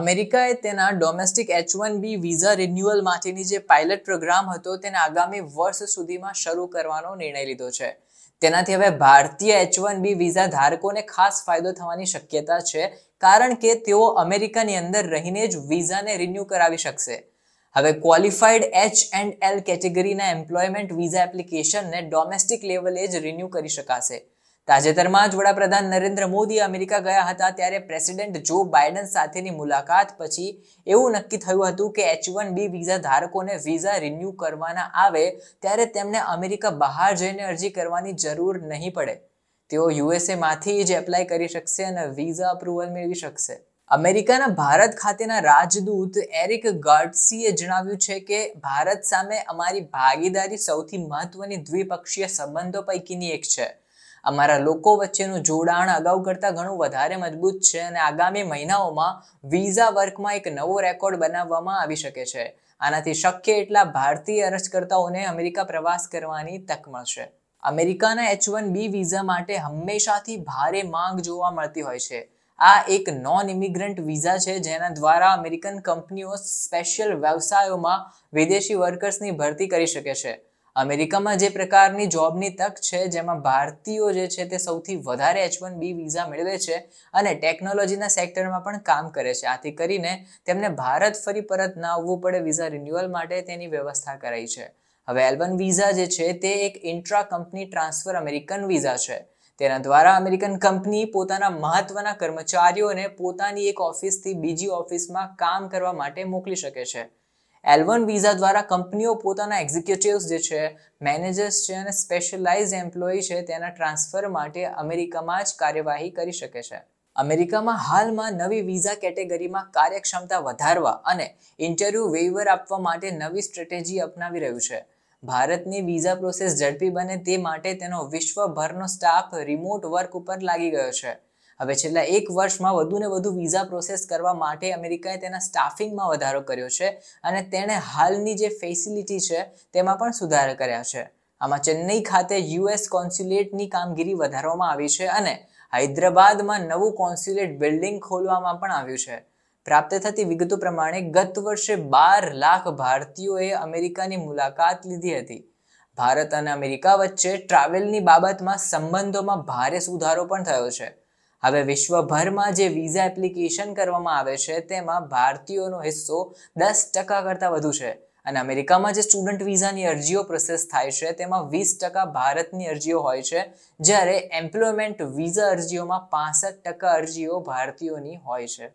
અમેરિકાએ તેના domestic H one B visa renewal માટેની જે પાયલટ પ્રોગ્રામ હતો તેને આગામી વર્ષ સુધીમાં શરૂ કરવાનો નિર્ણય લીધો છે તેનાથી હવે ભારતીય એચ વન બી વિઝા ધારકોને ખાસ ફાયદો થવાની શક્યતા છે કારણ કે તેઓ અમેરિકાની અંદર રહીને જ વિઝાને રિન્યૂ કરાવી શકશે હવે ક્વોલિફાઈડ એચ એન્ડ એલ કેટેગરીના એમ્પ્લોયમેન્ટ વિઝા એપ્લિકેશનને ડોમેસ્ટિક લેવલે જ રિન્યૂ કરી શકાશે તાજેતરમાં જ વડાપ્રધાન નરેન્દ્ર મોદી અમેરિકા ગયા હતા ત્યારે પ્રેસિડેન્ટ જો બાઇડન સાથેની મુલાકાત પછી એવું નક્કી થયું હતું કે એચ વન બી વિઝા ધારકોને વિઝા રિન્યૂ કરવાના આવે ત્યારે તેમને અમેરિકા બહાર જઈને અરજી કરવાની જરૂર નહીં પડે તેઓ યુએસએમાંથી જ એપ્લાય કરી શકશે અને વિઝા અપ્રુવલ મેળવી શકશે અમેરિકાના ભારત ખાતેના રાજદૂત એરિક ગાર્ડસીએ જણાવ્યું છે કે ભારત સામે અમારી ભાગીદારી સૌથી મહત્વની દ્વિપક્ષીય સંબંધો પૈકીની એક છે અમારા લોકો વચ્ચેનું જોડાણ અગાઉ કરતાં ઘણું વધારે મજબૂત છે અને આગામી મહિનાઓમાં વિઝા વર્કમાં એક નવો રેકોર્ડ બનાવવામાં આવી શકે છે આનાથી શક્ય એટલા ભારતીય અરજકર્તાઓને અમેરિકા પ્રવાસ કરવાની તક મળશે અમેરિકાના એચ વન બી વિઝા માટે હંમેશાથી ભારે માંગ જોવા મળતી હોય છે આ એક નોન ઇમિગ્રન્ટ વિઝા છે જેના દ્વારા અમેરિકન કંપનીઓ સ્પેશિયલ વ્યવસાયોમાં વિદેશી વર્કર્સની ભરતી કરી શકે છે અમેરિકામાં જે પ્રકારની જોબની તક છે જેમાં ભારતીયો જે છે તે સૌથી વધારે એચ વન બી વિઝા મેળવે છે અને ટેકનોલોજીના સેક્ટરમાં પણ કામ કરે છે આથી કરીને તેમને ભારત ફરી પરત ના આવવું પડે વિઝા રિન્યુઅલ માટે તેની વ્યવસ્થા કરાઈ છે હવે એલ વિઝા જે છે તે એક intra company transfer American visa છે તેના દ્વારા અમેરિકન કંપની પોતાના મહત્વના કર્મચારીઓને પોતાની એક ઓફિસથી બીજી ઓફિસમાં કામ કરવા માટે મોકલી શકે છે એલ વન વિઝા દ્વારા કંપનીઓ પોતાના એક્ઝિક્યુટિવ્સ જે છે મેનેજર્સ છે અને સ્પેશિયલાઇઝ એમ્પ્લોયી છે તેના ટ્રાન્સફર માટે અમેરિકામાં જ કાર્યવાહી કરી શકે છે અમેરિકામાં હાલમાં નવી વિઝા કેટેગરીમાં કાર્યક્ષમતા વધારવા અને ઇન્ટરવ્યૂ વેઇવર આપવા માટે નવી સ્ટ્રેટેજી અપનાવી રહ્યું છે ભારતની વિઝા પ્રોસેસ ઝડપી બને તે માટે તેનો વિશ્વભરનો સ્ટાફ રિમોટ વર્ક ઉપર લાગી ગયો છે હવે છેલ્લા એક વર્ષમાં વધુને વધુ વિઝા પ્રોસેસ કરવા માટે અમેરિકાએ તેના સ્ટાફિંગમાં વધારો કર્યો છે અને તેણે હાલની જે ફેસિલિટી છે તેમાં પણ સુધારા કર્યા છે આમાં ચેન્નઈ ખાતે યુએસ કોન્સ્યુલેટની કામગીરી વધારવામાં આવી છે અને હૈદરાબાદમાં નવું કોન્સ્યુલેટ બિલ્ડિંગ ખોલવામાં પણ આવ્યું છે પ્રાપ્ત થતી વિગતો પ્રમાણે ગત વર્ષે બાર લાખ ભારતીયોએ અમેરિકાની મુલાકાત લીધી હતી ભારત અને અમેરિકા વચ્ચે ટ્રાવેલની બાબતમાં સંબંધોમાં ભારે સુધારો પણ થયો છે હવે વિશ્વભરમાં જે વિઝા એપ્લિકેશન કરવામાં આવે છે તેમાં ભારતીયોનો હિસ્સો દસ ટકા કરતાં વધુ છે અને અમેરિકામાં જે સ્ટુડન્ટ વિઝાની અરજીઓ પ્રોસેસ થાય છે તેમાં વીસ ટકા ભારતની અરજીઓ હોય છે જ્યારે એમ્પ્લોયમેન્ટ વિઝા અરજીઓમાં પાસઠ ટકા અરજીઓ ભારતીયોની હોય છે